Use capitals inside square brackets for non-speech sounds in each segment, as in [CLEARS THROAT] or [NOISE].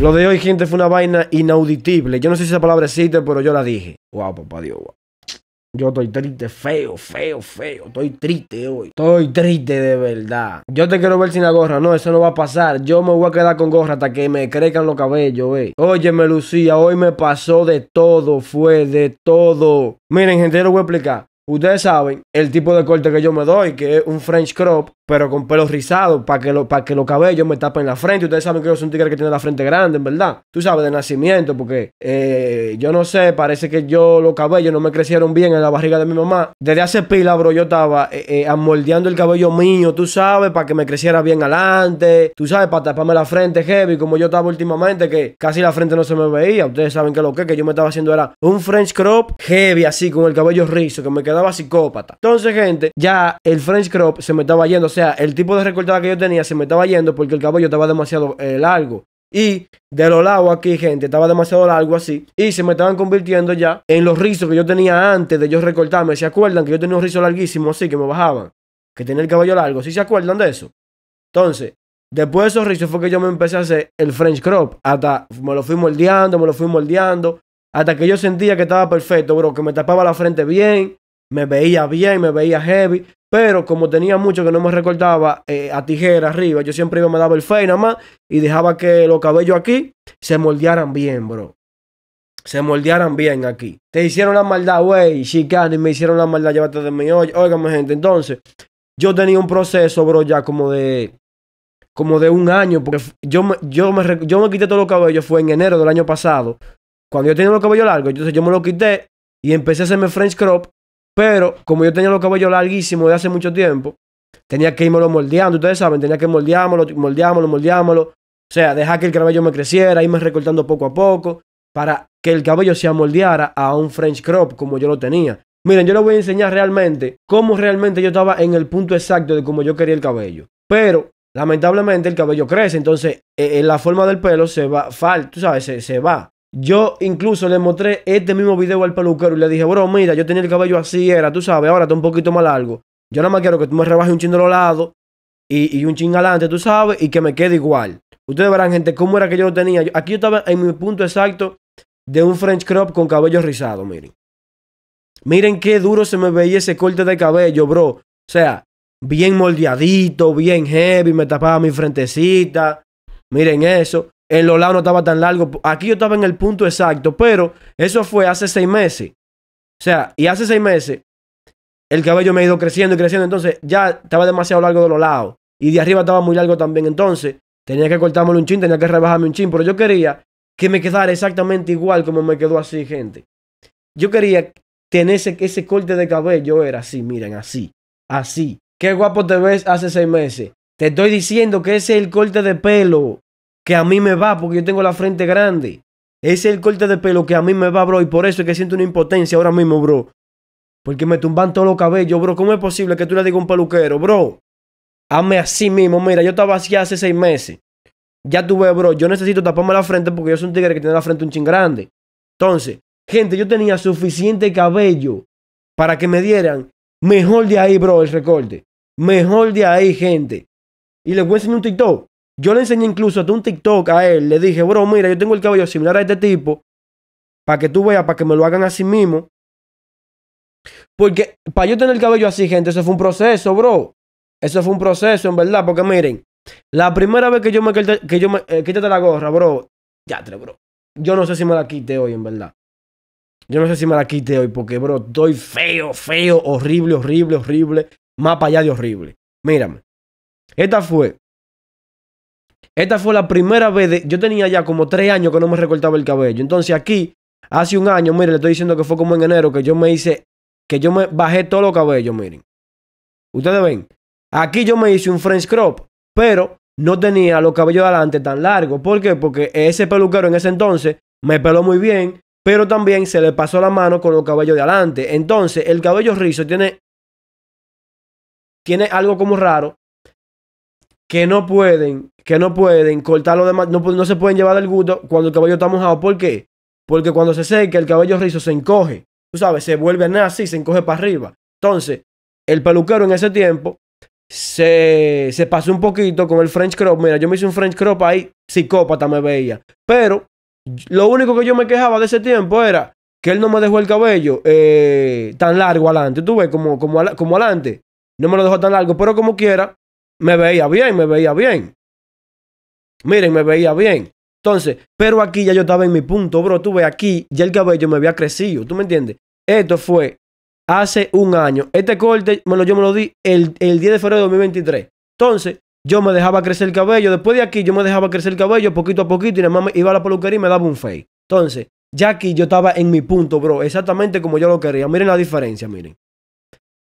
Lo de hoy, gente, fue una vaina inauditible. Yo no sé si esa palabra existe, pero yo la dije. Wow, papá Dios, Yo estoy triste, feo, feo, feo. Estoy triste hoy. Estoy triste de verdad. Yo te quiero ver sin la gorra. No, eso no va a pasar. Yo me voy a quedar con gorra hasta que me crezcan los cabellos, eh. Óyeme, Lucía, hoy me pasó de todo. Fue de todo. Miren, gente, yo les voy a explicar. Ustedes saben el tipo de corte que yo me doy, que es un French crop pero con pelos rizados, para que, lo, para que los cabellos me tapen la frente. Ustedes saben que yo soy un tigre que tiene la frente grande, en verdad. Tú sabes, de nacimiento, porque eh, yo no sé, parece que yo los cabellos no me crecieron bien en la barriga de mi mamá. Desde hace pila, bro, yo estaba eh, eh, amoldeando el cabello mío, tú sabes, para que me creciera bien adelante. Tú sabes, para taparme la frente heavy, como yo estaba últimamente, que casi la frente no se me veía. Ustedes saben que lo que, que yo me estaba haciendo era un French crop heavy, así, con el cabello rizo, que me quedaba psicópata. Entonces, gente, ya el French crop se me estaba yendo sea, el tipo de recortada que yo tenía se me estaba yendo porque el cabello estaba demasiado eh, largo. Y de los lados aquí, gente, estaba demasiado largo así. Y se me estaban convirtiendo ya en los rizos que yo tenía antes de yo recortarme. ¿Se acuerdan que yo tenía un rizo larguísimo así que me bajaban? Que tenía el cabello largo. ¿Sí se acuerdan de eso? Entonces, después de esos rizos fue que yo me empecé a hacer el French crop. Hasta me lo fui moldeando, me lo fui moldeando. Hasta que yo sentía que estaba perfecto, bro. Que me tapaba la frente bien. Me veía bien, me veía heavy. Pero como tenía mucho que no me recortaba eh, a tijera arriba, yo siempre iba, me daba el fade nada más y dejaba que los cabellos aquí se moldearan bien, bro. Se moldearan bien aquí. Te hicieron la maldad, güey, y me hicieron la maldad, llévate de mí. Óigame, gente, entonces, yo tenía un proceso, bro, ya como de como de un año, porque yo yo yo me quité todos los cabellos, fue en enero del año pasado. Cuando yo tenía los cabellos largos, entonces yo me los quité y empecé a hacerme French crop pero como yo tenía los cabellos larguísimos de hace mucho tiempo, tenía que irme moldeando, ustedes saben, tenía que moldeármelo, moldeámoslo, moldeámoslo. O sea, dejar que el cabello me creciera, irme recortando poco a poco, para que el cabello se amoldeara a un French crop como yo lo tenía. Miren, yo les voy a enseñar realmente cómo realmente yo estaba en el punto exacto de cómo yo quería el cabello. Pero, lamentablemente, el cabello crece, entonces eh, eh, la forma del pelo se va, fal, tú sabes, se va. Yo incluso le mostré este mismo video al peluquero y le dije, bro, mira, yo tenía el cabello así, era, tú sabes, ahora está un poquito más largo. Yo nada más quiero que tú me rebajes un chingo de los lados y, un chin adelante, tú sabes, y que me quede igual. Ustedes verán, gente, cómo era que yo lo tenía. aquí yo estaba en mi punto exacto de un French crop con cabello rizado, miren. Miren qué duro se me veía ese corte de cabello, bro. O sea, bien moldeadito, bien heavy, me tapaba mi frentecita. Miren eso. En los lados no estaba tan largo. Aquí yo estaba en el punto exacto, pero eso fue hace seis meses. O sea, y hace seis meses el cabello me ha ido creciendo y creciendo. Entonces ya estaba demasiado largo de los lados. Y de arriba estaba muy largo también. Entonces tenía que cortármelo un chin, tenía que rebajarme un chin. Pero yo quería que me quedara exactamente igual como me quedó así, gente. Yo quería tener ese, ese corte de cabello. Era así, miren, así. Así. Qué guapo te ves hace seis meses. Te estoy diciendo que ese es el corte de pelo que a mí me va porque yo tengo la frente grande. Ese es el corte de pelo que a mí me va, bro. Y por eso es que siento una impotencia ahora mismo, bro. Porque me tumban todos los cabellos, bro. ¿Cómo es posible que tú le digas a un peluquero, bro? Hazme así mismo. Mira, yo estaba así hace seis meses. Ya tuve, bro. Yo necesito taparme la frente porque yo soy un tigre que tiene la frente un chin grande. Entonces, gente, yo tenía suficiente cabello para que me dieran mejor de ahí, bro, el recorte. Mejor de ahí, gente. Y les voy a enseñar un TikTok. Yo le enseñé incluso hasta un TikTok a él. Le dije, bro, mira, yo tengo el cabello similar a este tipo. Para que tú veas, para que me lo hagan así mismo. Porque para yo tener el cabello así, gente, eso fue un proceso, bro. Eso fue un proceso, en verdad. Porque miren, la primera vez que yo me, que yo me eh, quítate la gorra, bro. Ya, te bro. Yo no sé si me la quité hoy, en verdad. Yo no sé si me la quité hoy, porque, bro, estoy feo, feo, horrible, horrible, horrible. Más para allá de horrible. Mírame. Esta fue esta fue la primera vez de... Yo tenía ya como tres años que no me recortaba el cabello. Entonces aquí, hace un año, miren le estoy diciendo que fue como en enero que yo me hice... Que yo me bajé todos los cabellos, miren. Ustedes ven. Aquí yo me hice un French crop, pero no tenía los cabellos de adelante tan largos. ¿Por qué? Porque ese peluquero en ese entonces me peló muy bien, pero también se le pasó la mano con los cabellos de adelante. Entonces, el cabello rizo tiene, tiene algo como raro que no pueden que no pueden cortar lo demás, no, no se pueden llevar del gusto cuando el cabello está mojado. ¿Por qué? Porque cuando se seca, el cabello rizo se encoge. Tú sabes, se vuelve así, se encoge para arriba. Entonces, el peluquero en ese tiempo se, pasó un poquito con el French crop. Mira, yo me hice un French crop ahí, psicópata me veía. Pero lo único que yo me quejaba de ese tiempo era que él no me dejó el cabello eh, tan largo adelante. Tú ves, como, como, como adelante. No me lo dejó tan largo, pero como quiera, me veía bien, me veía bien. Miren, me veía bien. Entonces, pero aquí ya yo estaba en mi punto, bro. Tú ves aquí, ya el cabello me había crecido. ¿Tú me entiendes? Esto fue hace un año. Este corte yo me lo di el, el 10 de febrero de 2023. Entonces, yo me dejaba crecer el cabello. Después de aquí, yo me dejaba crecer el cabello poquito a poquito y nada más me iba a la peluquería y me daba un fake. Entonces, ya aquí yo estaba en mi punto, bro. Exactamente como yo lo quería. Miren la diferencia, miren.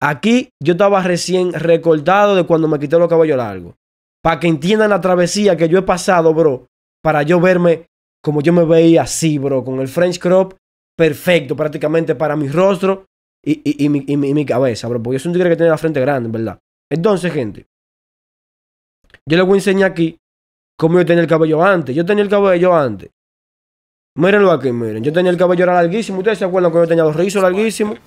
Aquí yo estaba recién recortado de cuando me quité los cabellos largos para que entiendan la travesía que yo he pasado, bro, para yo verme como yo me veía así, bro, con el French crop perfecto prácticamente para mi rostro y, mi, cabeza, bro, porque es un tigre que tiene la frente grande, ¿verdad? Entonces, gente, yo les voy a enseñar aquí cómo yo tenía el cabello antes. Yo tenía el cabello antes. Mírenlo aquí, miren. Yo tenía el cabello larguísimo. Ustedes se acuerdan que yo tenía los rizos larguísimos.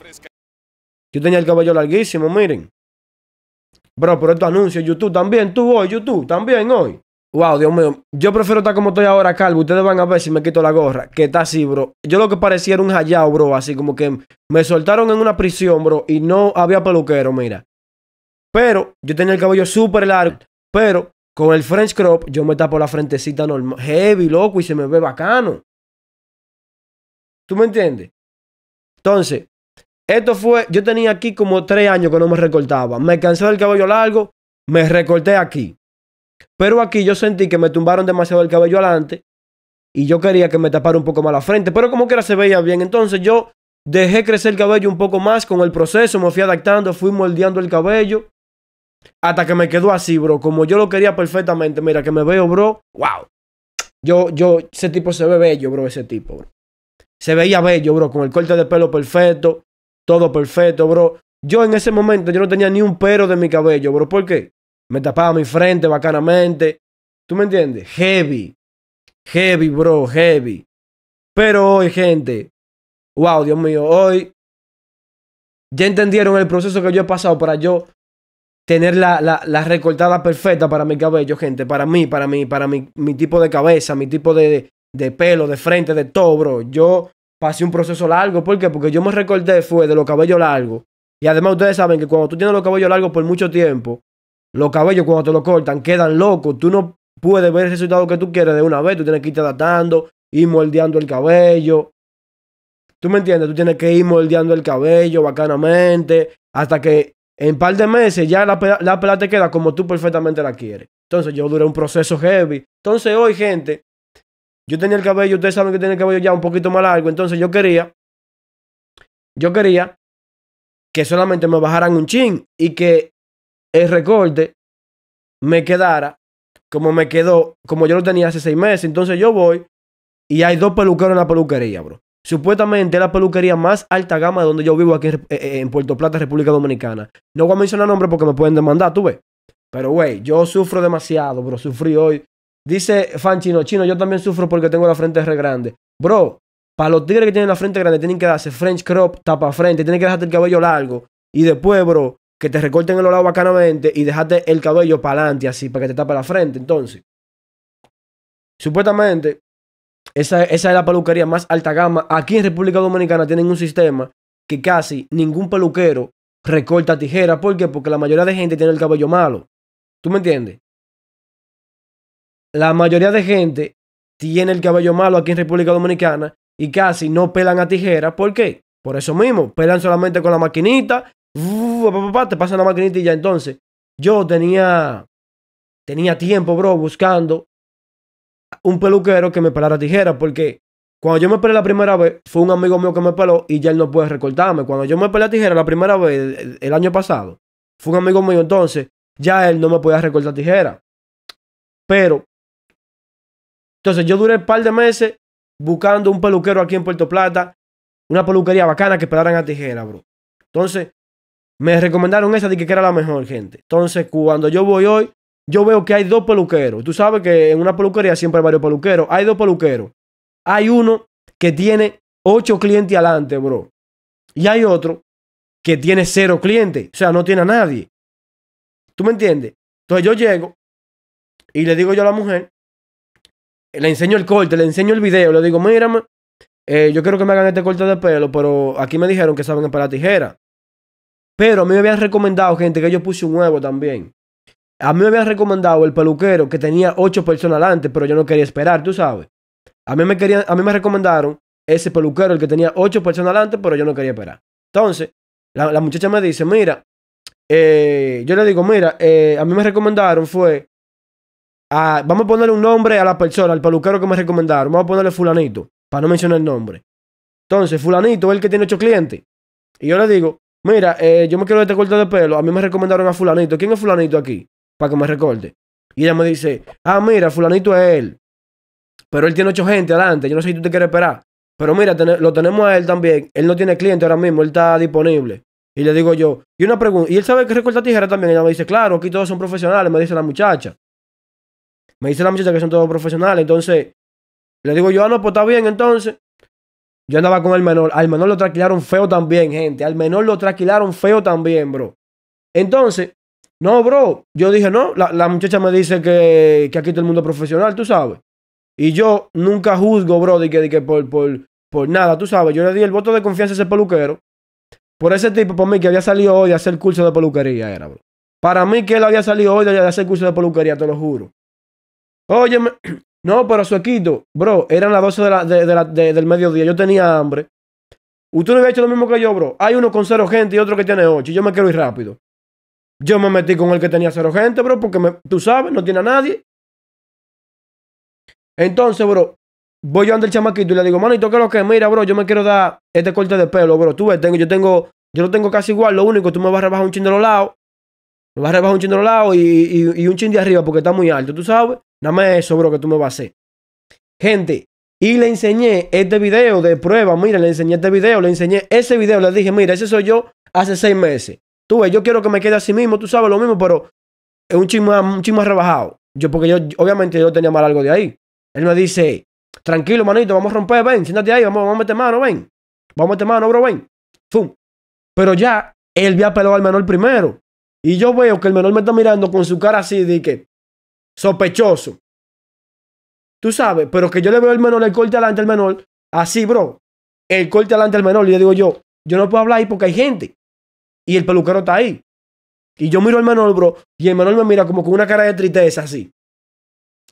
Yo tenía el cabello larguísimo, miren. Bro, pero estos anuncios, YouTube también, tú hoy, YouTube también hoy. Wow, Dios mío. Yo prefiero estar como estoy ahora, calvo. Ustedes van a ver si me quito la gorra. Que está así, bro. Yo lo que parecía era un hallado, bro. Así como que me soltaron en una prisión, bro. Y no había peluquero, mira. Pero yo tenía el cabello súper largo. Pero con el French crop, yo me tapo la frentecita normal. Heavy, loco. Y se me ve bacano. ¿Tú me entiendes? Entonces, esto fue, yo tenía aquí como tres años que no me recortaba. Me cansé del cabello largo, me recorté aquí. Pero aquí yo sentí que me tumbaron demasiado el cabello adelante y yo quería que me tapara un poco más la frente, pero como que era se veía bien. Entonces yo dejé crecer el cabello un poco más con el proceso, me fui adaptando, fui moldeando el cabello hasta que me quedó así, bro. Como yo lo quería perfectamente. Mira, que me veo, bro. Wow. Yo, yo, ese tipo se ve bello, bro. Ese tipo, Se veía bello, bro. Con el corte de pelo perfecto todo perfecto, bro. Yo en ese momento yo no tenía ni un pero de mi cabello, bro. ¿Por qué? Me tapaba mi frente bacanamente. ¿Tú me entiendes? Heavy. Heavy, bro, heavy. Pero hoy, gente, wow, Dios mío, hoy ya entendieron el proceso que yo he pasado para yo tener la, recortada perfecta para mi cabello, gente, para mí, para mí, para mi, mi tipo de cabeza, mi tipo de pelo, de frente, de todo, bro. Yo pasé un proceso largo. ¿Por qué? Porque yo me recordé fue de los cabellos largos. Y además ustedes saben que cuando tú tienes los cabellos largos por mucho tiempo, los cabellos cuando te los cortan quedan locos. Tú no puedes ver el resultado que tú quieres de una vez. Tú tienes que irte adaptando, ir moldeando el cabello. ¿Tú me entiendes? Tú tienes que ir moldeando el cabello bacanamente hasta que en un par de meses ya la, la, te queda como tú perfectamente la quieres. Entonces yo duré un proceso heavy. Entonces hoy, gente, yo tenía el cabello, ustedes saben que tenía el cabello ya un poquito más largo, entonces yo quería, yo quería que solamente me bajaran un chin y que el recorte me quedara como me quedó, como yo lo tenía hace seis meses. Entonces yo voy y hay dos peluqueros en la peluquería, bro. Supuestamente es la peluquería más alta gama de donde yo vivo aquí en, eh, eh, Puerto Plata, República Dominicana. No voy a mencionar nombres porque me pueden demandar, tú ves. Pero, güey, yo sufro demasiado, bro. Sufrí hoy Dice fan chino, chino, yo también sufro porque tengo la frente re grande. Bro, para los tigres que tienen la frente grande, tienen que darse French crop, tapa frente, tienen que dejarte el cabello largo. Y después, bro, que te recorten el lado bacanamente y dejarte el cabello para adelante, así, para que te tape la frente. Entonces, supuestamente, esa, esa es la peluquería más alta gama. Aquí en República Dominicana tienen un sistema que casi ningún peluquero recorta tijera. ¿Por qué? Porque la mayoría de gente tiene el cabello malo. ¿Tú me entiendes? la mayoría de gente tiene el cabello malo aquí en República Dominicana y casi no pelan a tijera. ¿Por qué? Por eso mismo, pelan solamente con la maquinita, te pasan la maquinita y ya entonces. Yo tenía, tenía tiempo, bro, buscando un peluquero que me pelara tijera, porque cuando yo me pelé la primera vez, fue un amigo mío que me peló y ya él no puede recortarme. Cuando yo me pelé a tijera la primera vez, el, año pasado, fue un amigo mío, entonces ya él no me podía recortar tijera. Pero entonces yo duré un par de meses buscando un peluquero aquí en Puerto Plata, una peluquería bacana que pelaran a tijera, bro. Entonces me recomendaron esa de que era la mejor, gente. Entonces cuando yo voy hoy, yo veo que hay dos peluqueros. Tú sabes que en una peluquería siempre hay varios peluqueros. Hay dos peluqueros. Hay uno que tiene ocho clientes adelante, bro. Y hay otro que tiene cero clientes. O sea, no tiene a nadie. ¿Tú me entiendes? Entonces yo llego y le digo yo a la mujer, le enseño el corte, le enseño el video, le digo, mira eh, yo quiero que me hagan este corte de pelo, pero aquí me dijeron que saben para tijera. Pero a mí me habían recomendado, gente, que yo puse un huevo también. A mí me habían recomendado el peluquero que tenía ocho personas antes, pero yo no quería esperar, tú sabes. A mí me, querían, a mí me recomendaron ese peluquero, el que tenía ocho personas antes, pero yo no quería esperar. Entonces, la, muchacha me dice, mira, eh, yo le digo, mira, eh, a mí me recomendaron fue vamos a ponerle un nombre a la persona, al peluquero que me recomendaron, vamos a ponerle fulanito, para no mencionar el nombre. Entonces, fulanito es el que tiene ocho clientes. Y yo le digo, mira, eh, yo me quiero este corte de pelo, a mí me recomendaron a fulanito, ¿quién es fulanito aquí? Para que me recorte. Y ella me dice, ah, mira, fulanito es él. Pero él tiene ocho gente adelante, yo no sé si tú te quieres esperar. Pero mira, lo tenemos a él también. Él no tiene cliente ahora mismo, él está disponible. Y le digo yo, y una pregunta, y él sabe que recorta tijera también. Ella me dice, claro, aquí todos son profesionales, me dice la muchacha. Me dice la muchacha que son todos profesionales. Entonces, le digo yo, ah, no, pues está bien, entonces. Yo andaba con el menor. Al menor lo tranquilaron feo también, gente. Al menor lo tranquilaron feo también, bro. Entonces, no, bro. Yo dije, no. La, muchacha me dice que, aquí todo el mundo es profesional, tú sabes. Y yo nunca juzgo, bro, de que, por, por, nada, tú sabes. Yo le di el voto de confianza a ese peluquero. Por ese tipo, por mí, que había salido hoy a hacer curso de peluquería, era, bro. Para mí que él había salido hoy de hacer curso de peluquería, te lo juro. Óyeme, [CLEARS THROAT] no, pero suequito, bro, eran las 12 la, del mediodía, yo tenía hambre. Usted no había hecho lo mismo que yo, bro. Hay uno con cero gente y otro que tiene ocho. Yo me quiero ir rápido. Yo me metí con el que tenía cero gente, bro, porque tú sabes, no tiene a nadie. Entonces, bro, voy yo ante el chamaquito y le digo, manito, ¿qué es lo que? Mira, bro, yo me quiero dar este corte de pelo, bro. Tú ves, tengo, yo tengo, yo lo tengo casi igual, lo único, tú me vas a rebajar un chin de los lados. Me vas a rebajar un chin de los lados y, y un chin de arriba porque está muy alto, tú sabes. Nada más eso, bro, que tú me vas a hacer. Gente, y le enseñé este video de prueba. Mira, le enseñé este video, le enseñé ese video. Le dije, mira, ese soy yo hace seis meses. Tú ves, yo quiero que me quede así mismo, tú sabes lo mismo, pero es un chisme, un rebajado. Yo, porque yo, obviamente, yo tenía mal algo de ahí. Él me dice, tranquilo, manito, vamos a romper, ven, siéntate ahí, vamos, vamos a meter mano, ven. Vamos a meter mano, bro, ven. Fum. Pero ya, él había pelado al menor primero. Y yo veo que el menor me está mirando con su cara así de que, sospechoso. Tú sabes, pero que yo le veo al menor el corte adelante al menor, así, bro. El corte adelante al menor, y le digo yo, yo no puedo hablar ahí porque hay gente. Y el peluquero está ahí. Y yo miro al menor, bro, y el menor me mira como con una cara de tristeza, así.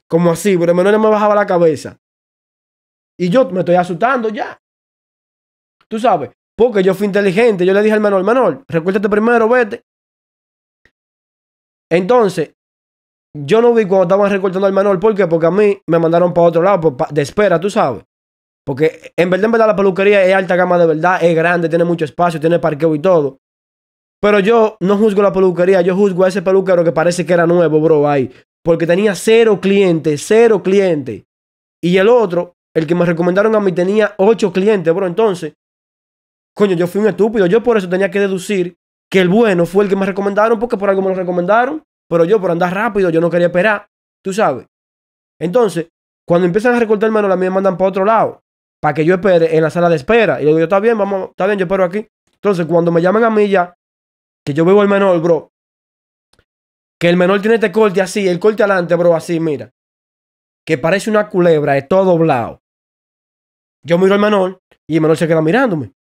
Como así, pero el menor no me bajaba la cabeza. Y yo me estoy asustando ya. Tú sabes, porque yo fui inteligente. Yo le dije al menor, menor, recuérdate primero, vete. Entonces, yo no vi cuando estaban recortando al menor. ¿Por qué? Porque a mí me mandaron para otro lado, de espera, tú sabes. Porque en verdad, en verdad, la peluquería es alta gama de verdad, es grande, tiene mucho espacio, tiene parqueo y todo. Pero yo no juzgo la peluquería, yo juzgo a ese peluquero que parece que era nuevo, bro, ahí. Porque tenía cero clientes, cero clientes. Y el otro, el que me recomendaron a mí, tenía ocho clientes, bro. Entonces, coño, yo fui un estúpido. Yo por eso tenía que deducir que el bueno fue el que me recomendaron, porque por algo me lo recomendaron. Pero yo por andar rápido, yo no quería esperar, tú sabes. Entonces, cuando empiezan a recortar menor a mí me mandan para otro lado, para que yo espere en la sala de espera. Y le digo, está bien, vamos, está bien, yo espero aquí. Entonces, cuando me llaman a mí ya, que yo veo el menor, bro, que el menor tiene este corte así, el corte adelante, bro, así, mira, que parece una culebra, es todo doblado. Yo miro al menor y el menor se queda mirándome.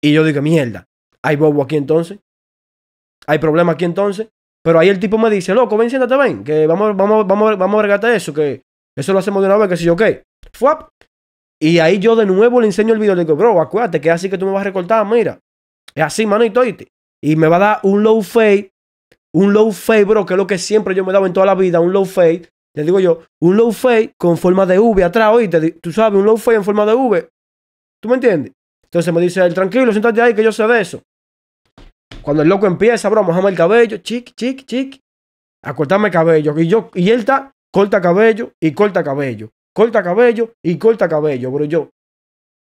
Y yo digo, mierda, hay bobo aquí entonces. Hay problema aquí entonces. Pero ahí el tipo me dice, loco, ven, siéntate, ven, que vamos, vamos, vamos, vamos a regatear eso, que eso lo hacemos de una vez, que si yo qué. Fuap. Y ahí yo de nuevo le enseño el video, le digo, bro, acuérdate que es así que tú me vas a recortar, mira. Es así, manito, oíste. Y me va a dar un low fade, un low fade, bro, que es lo que siempre yo me he dado en toda la vida, un low fade. Le digo yo, un low fade con forma de V atrás, oíste. Tú sabes, un low fade en forma de V. ¿Tú me entiendes? Entonces me dice él, tranquilo, siéntate ahí que yo sé de eso. Cuando el loco empieza, bro, a el cabello, chic, chic, chic, a cortarme el cabello. Y, yo, y él está, corta cabello y corta cabello, corta cabello y corta cabello, bro. Yo,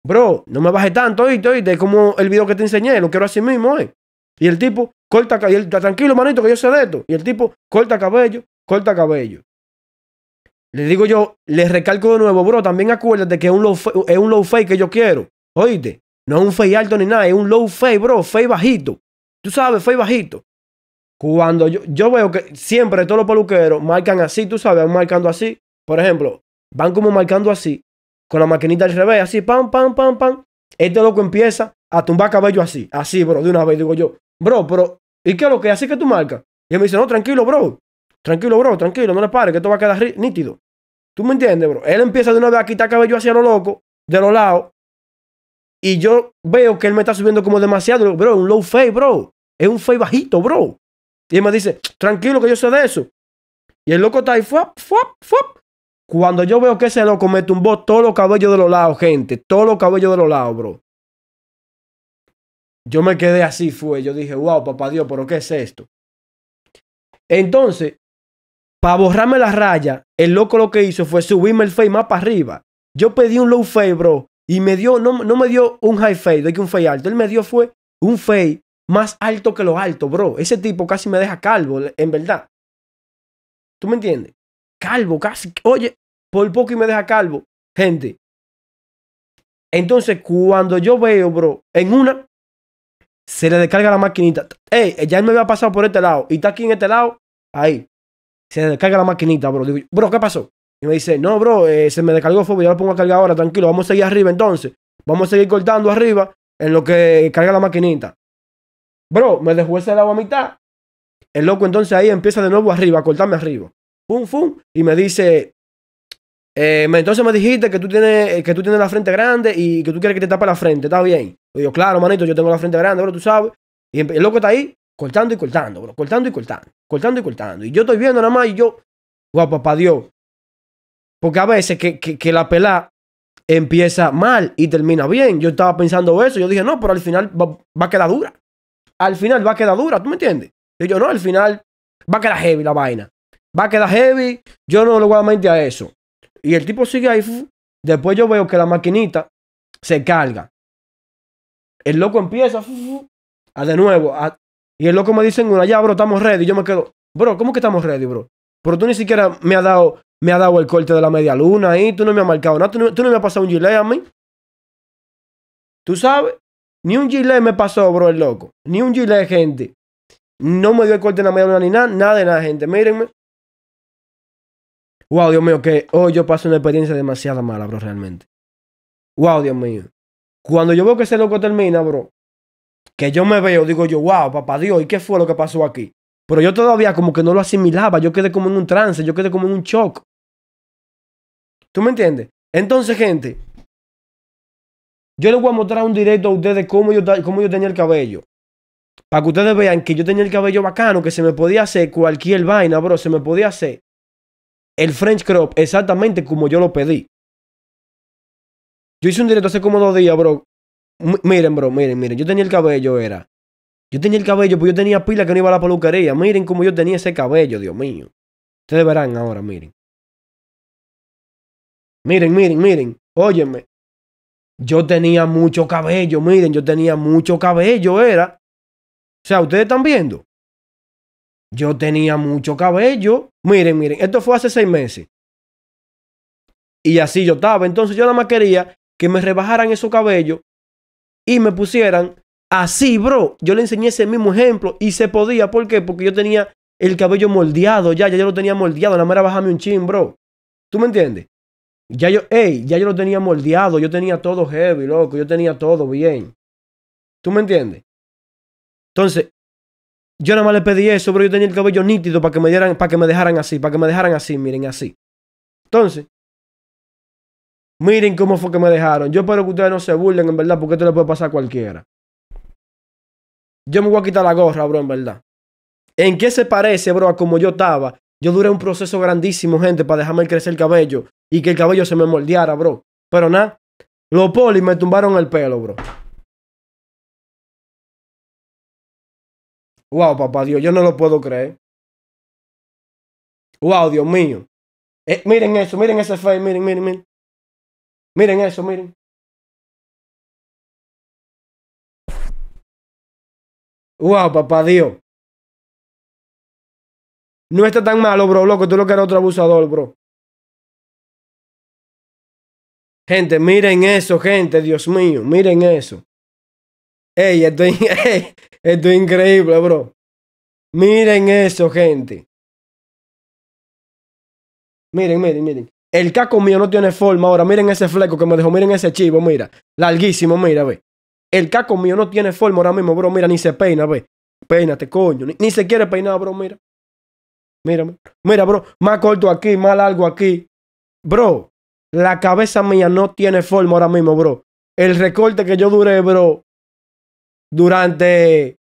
bro, no me baje tanto, oíste, oíste, como el video que te enseñé, lo quiero así mismo, eh. Y el tipo, corta cabello, y tranquilo, manito, que yo sé de esto. Y el tipo, corta cabello, corta cabello. Le digo yo, le recalco de nuevo, bro, también acuérdate que es un low, es un low que yo quiero. Oíste, no es un fade alto ni nada, es un low fade, bro, fade bajito. Tú sabes, fue bajito. Cuando yo, yo veo que siempre todos los peluqueros marcan así, tú sabes, van marcando así. Por ejemplo, van como marcando así, con la maquinita al revés, así, pam, pam, pam, pam. Este loco empieza a tumbar cabello así, así, bro, de una vez. Digo yo, bro, pero, ¿y qué es lo que así que tú marcas? Y él me dice, no, tranquilo, bro. Tranquilo, bro, tranquilo, no le pares, que esto va a quedar nítido. ¿Tú me entiendes, bro? Él empieza de una vez a quitar cabello hacia lo loco, de los lados. Y yo veo que él me está subiendo como demasiado. Bro, un low fade, bro. Es un fe bajito, bro. Y él me dice, tranquilo que yo sé de eso. Y el loco está ahí, fuap, fuap, fuap. Cuando yo veo que ese loco me tumbó todos los cabellos de los lados, gente. Todos los cabellos de los lados, bro. Yo me quedé así, fue. Yo dije, wow, papá Dios, pero ¿qué es esto? Entonces, para borrarme la raya, el loco lo que hizo fue subirme el fade más para arriba. Yo pedí un low fade, bro. Y me dio, no, no me dio un high fade, de que un fade alto. Él me dio fue un fade más alto que lo alto, bro. Ese tipo casi me deja calvo, en verdad. ¿Tú me entiendes? Calvo, casi. Oye, por poco y me deja calvo. Gente. Entonces, cuando yo veo, bro, en una, se le descarga la maquinita. Ey, ya él me había pasado por este lado. Y está aquí en este lado. Ahí. Se le descarga la maquinita, bro. Digo, bro, ¿qué pasó? Y me dice, no, bro, eh, se me descargó el fuego. Ya lo pongo a cargar ahora, tranquilo. Vamos a seguir arriba entonces. Vamos a seguir cortando arriba en lo que carga la maquinita. Bro, me dejó ese lado a mitad. El loco entonces ahí empieza de nuevo arriba, a cortarme arriba. Pum, pum. Y me dice, eh, entonces me dijiste que tú, tienes, eh, que tú tienes la frente grande y que tú quieres que te tape la frente, ¿está bien? Yo yo, claro, manito, yo tengo la frente grande, bro, tú sabes. Y el loco está ahí cortando y cortando, bro, cortando y cortando, cortando y cortando. Y yo estoy viendo nada más y yo, guau, papá Dios. Porque a veces que, la pelá empieza mal y termina bien. Yo estaba pensando eso, yo dije, no, pero al final va, va a quedar dura al final va a quedar dura, ¿tú me entiendes? yo, no, al final va a quedar heavy la vaina. Va a quedar heavy, yo no le voy a mentir a eso. Y el tipo sigue ahí. Después yo veo que la maquinita se carga. El loco empieza a de nuevo. y el loco me dice en una, ya, bro, estamos ready. Y yo me quedo, bro, ¿cómo que estamos ready, bro? Pero tú ni siquiera me has dado, me ha dado el corte de la media luna ahí. Tú no me has marcado Tú no, tú no me has pasado un gilet a mí. Tú sabes. Ni un gilet me pasó, bro, el loco. Ni un gilet, gente. No me dio el corte en la media ni nada, nada de nada, gente. Mírenme. Wow, Dios mío, que hoy yo paso una experiencia demasiado mala, bro, realmente. Wow, Dios mío. Cuando yo veo que ese loco termina, bro, que yo me veo, digo yo, wow, papá Dios, ¿y qué fue lo que pasó aquí? Pero yo todavía como que no lo asimilaba, yo quedé como en un trance, yo quedé como en un shock. ¿Tú me entiendes? Entonces, gente, yo les voy a mostrar un directo a ustedes cómo yo, cómo yo tenía el cabello. Para que ustedes vean que yo tenía el cabello bacano, que se me podía hacer cualquier vaina, bro. Se me podía hacer el French crop exactamente como yo lo pedí. Yo hice un directo hace como dos días, bro. miren, bro, miren, miren. Yo tenía el cabello, era. Yo tenía el cabello, pues yo tenía pila que no iba a la peluquería. Miren cómo yo tenía ese cabello, Dios mío. Ustedes verán ahora, miren. Miren, miren, miren. Óyeme. Yo tenía mucho cabello, miren, yo tenía mucho cabello, era. O sea, ustedes están viendo. Yo tenía mucho cabello. Miren, miren, esto fue hace seis meses. Y así yo estaba. Entonces yo nada más quería que me rebajaran esos cabellos y me pusieran así, bro. Yo le enseñé ese mismo ejemplo y se podía. ¿Por qué? Porque yo tenía el cabello moldeado ya, ya yo lo tenía moldeado. Nada más era bajarme un chin, bro. ¿Tú me entiendes? Ya yo, ey, ya yo lo tenía moldeado, yo tenía todo heavy, loco, yo tenía todo bien. ¿Tú me entiendes? Entonces, yo nada más le pedí eso, pero yo tenía el cabello nítido para que me dieran, para que me dejaran así, para que me dejaran así, miren, así. Entonces, miren cómo fue que me dejaron. Yo espero que ustedes no se burlen, en verdad, porque esto le puede pasar a cualquiera. Yo me voy a quitar la gorra, bro, en verdad. ¿En qué se parece, bro, a como yo estaba? Yo duré un proceso grandísimo, gente, para dejarme crecer el cabello y que el cabello se me moldeara, bro. Pero nada, los polis me tumbaron el pelo, bro. Wow, papá Dios, yo no lo puedo creer. Wow, Dios mío. Eh, miren eso, miren ese face, miren, miren, miren. Miren eso, miren. Wow, papá Dios. No está tan malo, bro, loco. Tú lo que eres otro abusador, bro. Gente, miren eso, gente, Dios mío, miren eso. [LAUGHS] Ey, esto, es increíble, bro. Miren eso, gente. Miren, miren, miren. El caco mío no tiene forma ahora. Miren ese fleco que me dejó. Miren ese chivo, mira. Larguísimo, mira, ve. El caco mío no tiene forma ahora mismo, bro. Mira, ni se peina, ve. Peínate, coño. Ni, se quiere peinar, bro, mira. Mira, mira, bro. Más corto aquí, más largo aquí. Bro, la cabeza mía no tiene forma ahora mismo, bro. El recorte que yo duré, bro, durante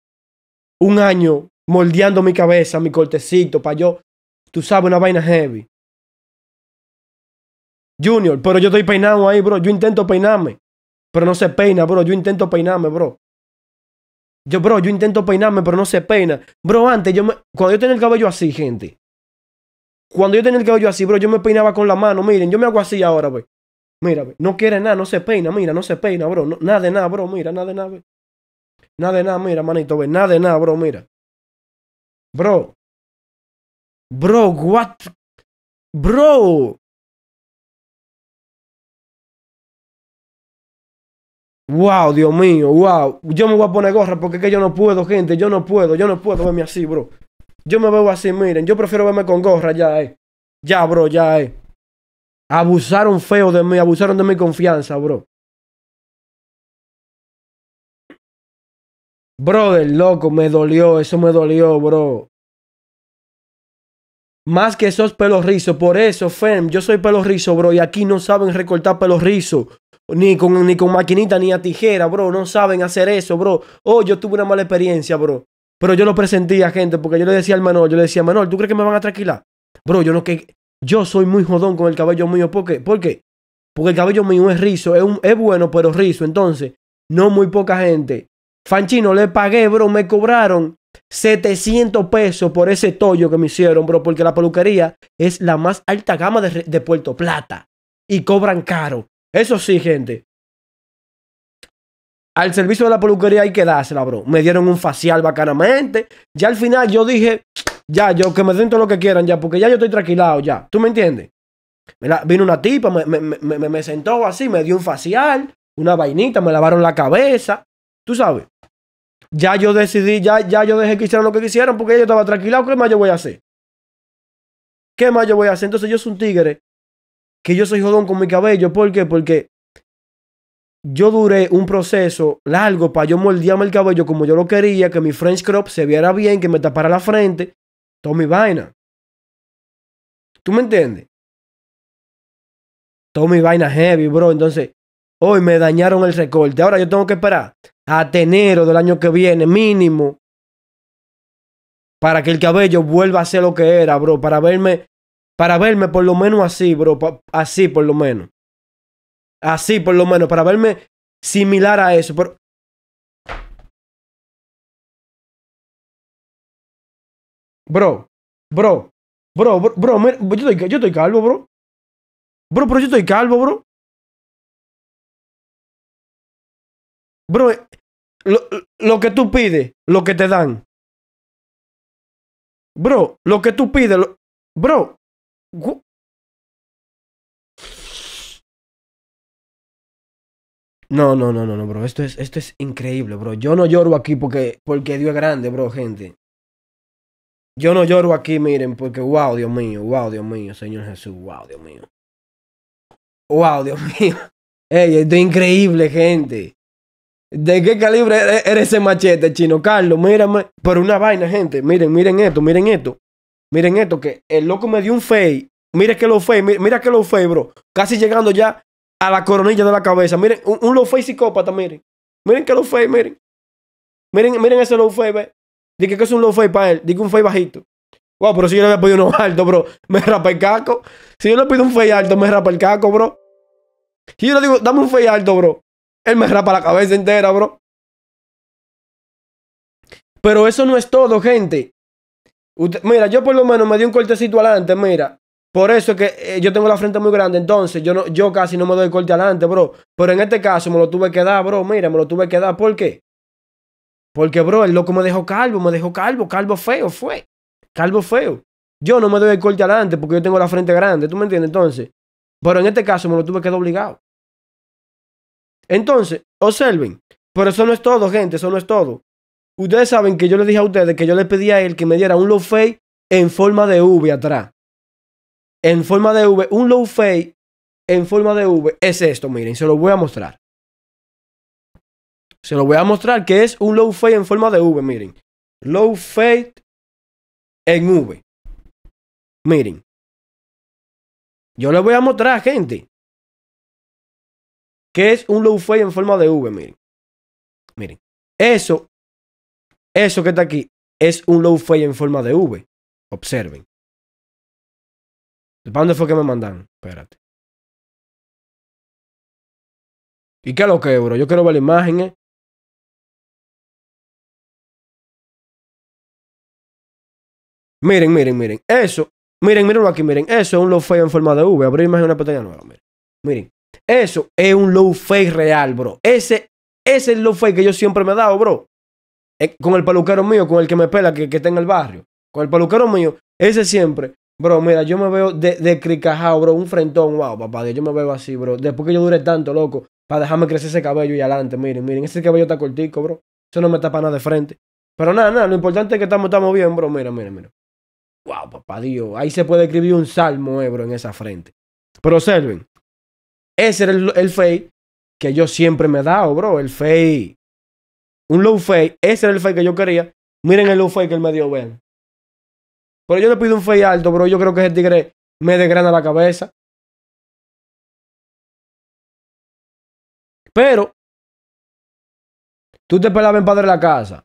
un año moldeando mi cabeza, mi cortecito, para yo, tú sabes, una vaina heavy. Junior, pero yo estoy peinado ahí, bro. Yo intento peinarme, pero no se peina, bro. Yo intento peinarme, bro. Yo, bro, yo intento peinarme, pero no se peina. Bro, antes yo me... Cuando yo tenía el cabello así, gente. Cuando yo tenía el cabello así, bro, yo me peinaba con la mano. Miren, yo me hago así ahora, ve, Mira, no quiere nada, no se peina, mira, no se peina, bro. No, nada de nada, bro, mira, nada de nada, Nada de nada, mira, manito, ve. Nada de nada, bro, mira. Bro. Bro, what? Bro. Wow, Dios mío, wow. Yo me voy a poner gorra porque es que yo no puedo, gente. Yo no puedo, yo no puedo verme así, bro. Yo me veo así, miren. Yo prefiero verme con gorra ya, eh. Ya, bro, ya, eh. Abusaron feo de mí, abusaron de mi confianza, bro. Brother, loco, me dolió, eso me dolió, bro. Más que esos pelos rizos. Por eso, Fem, yo soy pelos rizo, bro. Y aquí no saben recortar pelos rizos. Ni con, ni con maquinita, ni a tijera, bro. No saben hacer eso, bro. Oh, yo tuve una mala experiencia, bro. Pero yo lo presentía, gente, porque yo le decía al Manol, yo le decía, Manuel, ¿tú crees que me van a tranquilar? Bro, yo no que. Yo soy muy jodón con el cabello mío. ¿Por qué? Porque el cabello mío es rizo, es, un, es bueno, pero rizo. Entonces, no muy poca gente. Fanchino, le pagué, bro, me cobraron 700 pesos por ese tollo que me hicieron, bro, porque la peluquería es la más alta gama de, de Puerto Plata y cobran caro. Eso sí, gente, al servicio de la peluquería hay que dársela, bro. Me dieron un facial bacanamente. Ya al final yo dije, ya, yo que me den todo lo que quieran, ya, porque ya yo estoy tranquilado, ya. ¿Tú me entiendes? vino una tipa, me, sentó así, me dio un facial, una vainita, me lavaron la cabeza. Tú sabes. Ya yo decidí, ya, ya yo dejé que hicieran lo que quisieran porque yo estaba tranquilado. ¿Qué más yo voy a hacer? ¿Qué más yo voy a hacer? Entonces yo soy un tigre que yo soy jodón con mi cabello. ¿Por qué? Porque yo duré un proceso largo para yo moldearme el cabello como yo lo quería, que mi French crop se viera bien, que me tapara la frente, toda mi vaina. ¿Tú me entiendes? Toda mi vaina heavy, bro. Entonces, hoy me dañaron el recorte. Ahora yo tengo que esperar a enero del año que viene, mínimo, para que el cabello vuelva a ser lo que era, bro. Para verme, para verme por lo menos así, bro. así por lo menos. Así, por lo menos, para verme similar a eso. Pero... Bro, bro, bro, bro, yo, estoy, yo estoy calvo, bro. Bro, pero yo estoy calvo, bro. Bro, eh, lo, lo, que tú pides, lo que te dan. Bro, lo que tú pides, bro, No, no, no, no, no, bro. Esto es, esto es increíble, bro. Yo no lloro aquí porque, porque Dios es grande, bro, gente. Yo no lloro aquí, miren, porque wow, Dios mío, wow, Dios mío, Señor Jesús, wow, Dios mío. Wow, Dios [LAUGHS] mío. Ey, esto es increíble, gente. ¿De qué calibre e-, e-, eres ese machete, chino? Carlos, mírame. Por una vaina, gente. Miren, miren esto, miren esto. Miren esto, que el loco me dio un fake. Mira que lo fake, mira, que lo fake, bro. Casi llegando ya a la coronilla de la cabeza. Miren, un, low face psicópata, miren. Miren que low face, miren. Miren, miren ese low face, ve. Dije que es un low face para él. Dije un face bajito. Wow, pero si yo le había pedido uno [LAUGHS] alto, bro, me rapa el caco. Si yo le pido un face alto, me rapa el caco, bro. Si yo le digo, dame un face alto, bro, él me rapa la cabeza entera, bro. Pero eso no es todo, gente. mira, yo por lo menos me di un cortecito adelante, mira. Por eso es que eh, yo tengo la frente muy grande, entonces yo, no, yo casi no me doy corte adelante, bro. Pero en este caso me lo tuve que dar, bro. Mira, me lo tuve que dar. ¿Por qué? Porque, bro, el loco me dejó calvo, me dejó calvo, calvo feo, fue. Calvo feo. Yo no me doy el corte adelante porque yo tengo la frente grande, ¿tú me entiendes? Entonces, pero en este caso me lo tuve que dar obligado. Entonces, observen, pero eso no es todo, gente, eso no es todo. Ustedes saben que yo les dije a ustedes que yo les pedí a él que me diera un low fade en forma de V atrás en forma de V, un low fade en forma de V es esto, miren, se lo voy a mostrar. Se lo voy a mostrar que es un low fade en forma de V, miren. Low fade en V. Miren. Yo les voy a mostrar, gente. Que es un low fade en forma de V, miren. Miren. Eso, eso que está aquí, es un low fade en forma de V. Observen. ¿Para dónde fue que me mandaron? Espérate. ¿Y qué es lo que bro? Yo quiero ver la imagen, ¿eh? Miren, miren, miren. Eso. Miren, mirenlo aquí, miren. Eso es un low fade en forma de V. Abrir imagen una pantalla nueva, miren. Miren. Eso es un low fade real, bro. Ese, ese es el low fade que yo siempre me he dado, bro. Eh, con el peluquero mío, con el que me pela, que, que está en el barrio. Con el peluquero mío, ese siempre Bro, mira, yo me veo de, de bro, un frentón, wow, papá, yo me veo así, bro. Después que yo dure tanto, loco, para dejarme crecer ese cabello y adelante, miren, miren, ese cabello está cortico, bro. Eso no me tapa nada de frente. Pero nada, nada, lo importante es que estamos, estamos bien, bro, mira, mira, mira. Wow, papá Dios, ahí se puede escribir un salmo, eh, bro, en esa frente. Pero observen, ese era el, el fake que yo siempre me he dado, bro, el fake. Un low fake, ese era el fake que yo quería. Miren el low fake que él me dio, vean. Pero yo le pido un fey alto, pero Yo creo que ese tigre me desgrana la cabeza. Pero, tú te pelabas en Padre de la Casa.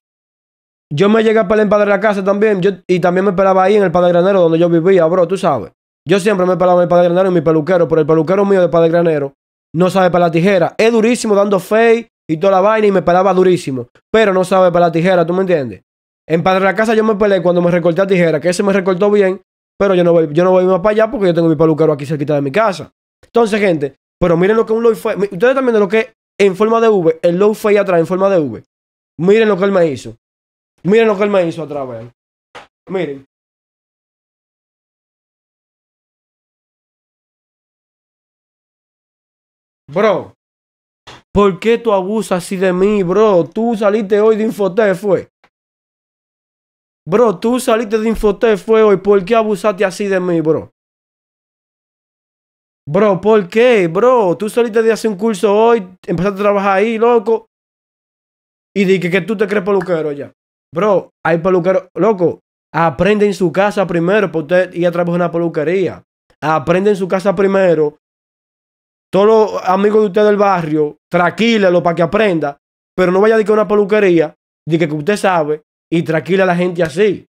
Yo me llegué a pelar en Padre de la Casa también. y también me pelaba ahí en el Padre Granero, donde yo vivía, bro. Tú sabes. Yo siempre me pelaba en el Padre Granero y mi peluquero. Pero el peluquero mío de Padre Granero no sabe para la tijera. Es durísimo dando fe y toda la vaina y me pelaba durísimo. Pero no sabe para la tijera, ¿tú me entiendes? En Padre de la Casa yo me peleé cuando me recorté a tijera, que ese me recortó bien, pero yo no voy, yo no voy más para allá porque yo tengo mi peluquero aquí cerquita de mi casa. Entonces, gente, pero miren lo que un low fue. Ustedes también lo que en forma de V, el low ahí atrás en forma de V. Miren lo que él me hizo. Miren lo que él me hizo atrás, Miren. Bro, ¿por qué tú abusas así de mí, bro? Tú saliste hoy de Infotech, fue. Bro, tú saliste de InfoTech fue hoy. ¿Por qué abusaste así de mí, bro? Bro, ¿por qué, bro? Tú saliste de hacer un curso hoy, empezaste a trabajar ahí, loco. Y dije que, tú te crees peluquero ya. Bro, hay peluqueros, loco. Aprende en su casa primero porque usted ir a trabajar una peluquería. Aprende en su casa primero. Todos los amigos de usted del barrio, tranquílelo para que aprenda. Pero no vaya a decir una peluquería. Dije que usted sabe y tranquila la gente así.